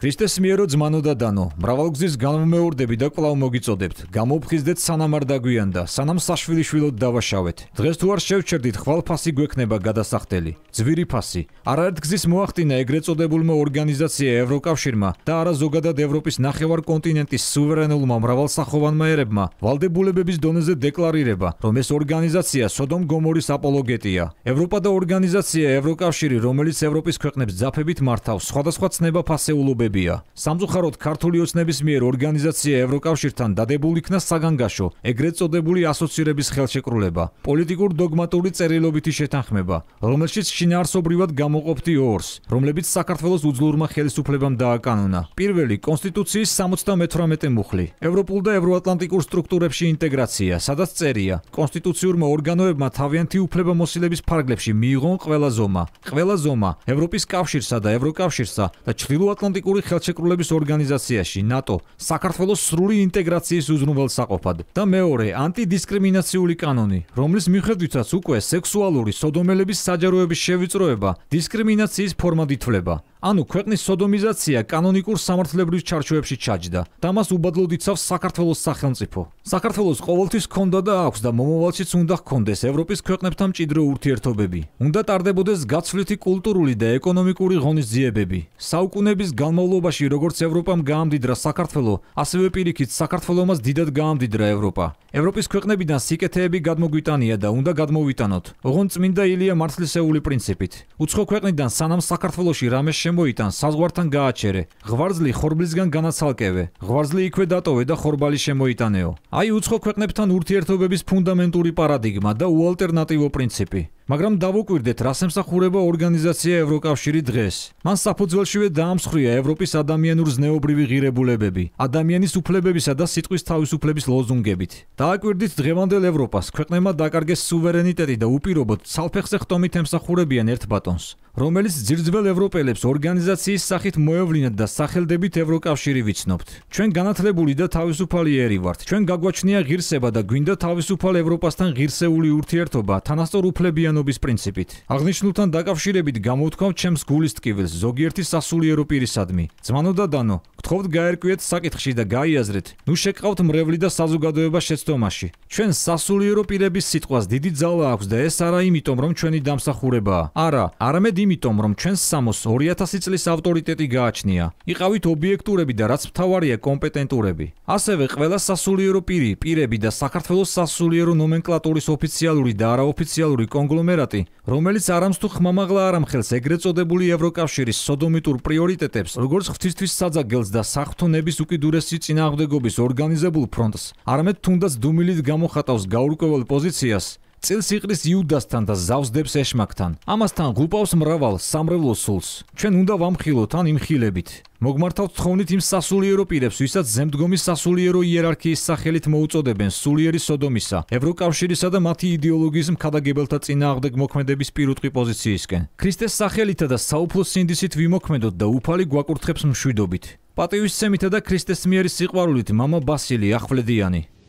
ქრისტეს მიერო ძმანო და დანო, მრავალგზის განმეორდები და კვლავ მოგიწოდებთ. გამოფხიზდეთ სანამ არ დაგვიანდა, სანამ საშვილიშვილოდ დავაშავეთ. დღეს თუ არ შევჩერდით, ხვალფასი გვექნება გადასახდელი. ზვირი ფასი. არაერთგზის მოახტინა ეგრეთ წოდებულმა ორგანიზაცია ევროკავშირმა და არა ზოგადად ევროპის ნახევარ კონტინენტის სუვერენულმა მრავალსახოვან მეერებმა ვალდებულებების დონეზე დეკლარირება, რომ ეს ორგანიზაცია სოდომ გომორის აპოლოგეტია. ევროპა და ორგანიზაცია ევროკავშირი, რომელიც ევროპის ქვეყნებს ძაფებით მართავს, სხვადასხვა ცნება ფასეულობებს ცვლილებებია. სამწუხაროდ ქართული ოცნების მიერ ორგანიზაცია ევროკავშირთან დადებულ იქნა საგანგაშო, ეგრეთ წოდებული ასოცირების ხელშეკრულება, პოლიტიკურ დოგმატური წერილობითი შეთანხმება, რომელშიც შინაარსობრივად გამოყოფდი ორს, რომლებიც საქართველოს უძლურმა ხელისუფლებამ დააკანონა. პირველი კონსტიტუციის 78-მე მუხლი, ევროპულ და ევროატლანტიკურ სტრუქტურებში ინტეგრაცია, სადაც წერია: კონსტიტუციურმა ორგანოებმა თავიანთი უფლებამოსილების ფარგლებში მიიღონ ყველა ზომა. ყველა ზომა ევროპის კავშირსა და ევროკავშირსა და ჩრდილოატლანტიკურ ევროპული ხელშეკრულების ორგანიზაციაში ნატო საქართველოს სრული ინტეგრაციის უზრუნველსაყოფად და მეორე ანტიდისკრიმინაციული კანონი რომლის მიხედვითაც უკვე სექსუალური სოდომელების საჯაროების შევიწროება დისკრიმინაციის ფორმად ითვლება ანუ ქვეყნის სოდომიზაცია კანონიკურ სამართლებრივ ჩარჩოებში ჩაჯდა და მას უბადლოდ იცავს საქართველოს სახელმწიფო. საქართველოს ყოველთვის ჰქონდა და აქვს და მომავალშიც უნდა ჰქონდეს ევროპის ქვეყნებთან მჭიდრო ურთიერთობები. უნდა ტარდებოდეს გაცვლითი კულტურული და ეკონომიკური ღონისძიებები. საუკუნეების განმავლობაში როგორც ევროპამ გაამდიდრა საქართველო, ასევე პირიქით საქართველოს დიდად გაამდიდრა ევროპა. ევროპის ქვეყნებიდან სიკეთეები გადმოგვიტანია და უნდა გადმოვიტანოთ. ოღონ წმინდა ილია მართლისეული პრინციპით. უცხო ქვეყნიდან სანამ საქართველოში რამე შე შემოიტან საზღვართან გააჩერე. ღვარზლი ხორბლისგან განაცალკევე. ღვარზლი იქვე დატოვე და ხორბალი შემოიტანეო. აი უცხო ქვეყნებთან ურთიერთობების ფუნდამენტური პარადიგმა და უალტერნატივო პრინციპი. მაგრამ დავუკვირდეთ, რას ემსახურება ორგანიზაცია ევროკავშირი დღეს. მან საფუძველშივე დაამსხვრია ევროპის ადამიანურ ზნეობრივი ღირებულებები, ადამიანის უფლებებისა და სიტყვის თავისუფლების ლოზუნგებით. დააკვირდით დღევანდელ ევროპას, ქვეყნებმა დაკარგეს სუვერენიტეტი და უპირობოდ ცალფეხზე ხტომით ემსახურებიან ერთ ბატონს, რომელიც ძირძველ ევროპელებს ორგანიზაციის სახით მოევლინათ და სახელდებით ევროკავშირი ვიცნობთ. ჩვენ განათლებული და თავისუფალი ერი ვართ. ჩვენ გაგვაჩნია ღირსება და გვინდა თავისუფალ ევროპასთან ღირსეული ურთიერთობა, თანასწორ უფლებიანობა ეროვნების პრინციპით. აღნიშნულთან დაკავშირებით გამოვთქვამ ჩემს გულის ტკივილს ზოგიერთი სასულიერო პირისადმი. ძმანო და დანო, გთხოვთ გაერკვიეთ საკითხში და გაიაზრეთ, ნუ შეკავთ მრევლი და საზოგადოება შეცდომაში. ჩვენ სასულიერო პირების სიტყვას დიდი ძალა აქვს და ეს არა იმიტომ, რომ ჩვენი დამსახურებაა. არა, არამედ იმიტომ, რომ ჩვენს სამოს 2000 წლის ავტორიტეტი გააჩნია. იყავით ობიექტურები და რაც მთავარია კომპეტენტურები. ასევე ყველა სასულიერო პირი, პირები და საქართველოს სასულიერო ნომენკლატურის ოფიციალური და არაოფიციალური კონგლომერატი ამერატი, რომელიც არამსთუ ხმამაღლა არამხელს ეგრეთ წოდებული ევროკავშირის სოდომიტურ პრიორიტეტებს, როგორც ღვთისთვის საძაგელს და სახთონების უკიდურესი წინააღმდეგობის ორგანიზებულ ფრონტს, არამედ თუნდაც დუმილით გამოხატავს გაურკვეველ პოზიციას წილს იყრის იუდასთან და ზავსდებს ეშმაკთან. ამასთან გულპავს მრავალ სამრევლო სულს. ჩვენ უნდა ვამხილოთ ან იმხილებით. მოგმართავთ თხოვნით იმ სასულიერო პირებს, ვისაც ზემდგომი სასულიერო იერარქიის სახელით მოუწოდებენ სულიერი სოდომისა, ევროკავშირისა და მათი იდეოლოგიის მქადაგებელთა წინააღმდეგ მოქმედების პირუტყვი პოზიციისკენ. ქრისტეს სახელითა და საუფლო სინდისით ვიმოქმედოთ და უფალი გვაკურთხებს მშვიდობით. პატევის ცემითა და ქრისტეს მიერის სიყვარულით, მამა ბასილი ახვლედიანი.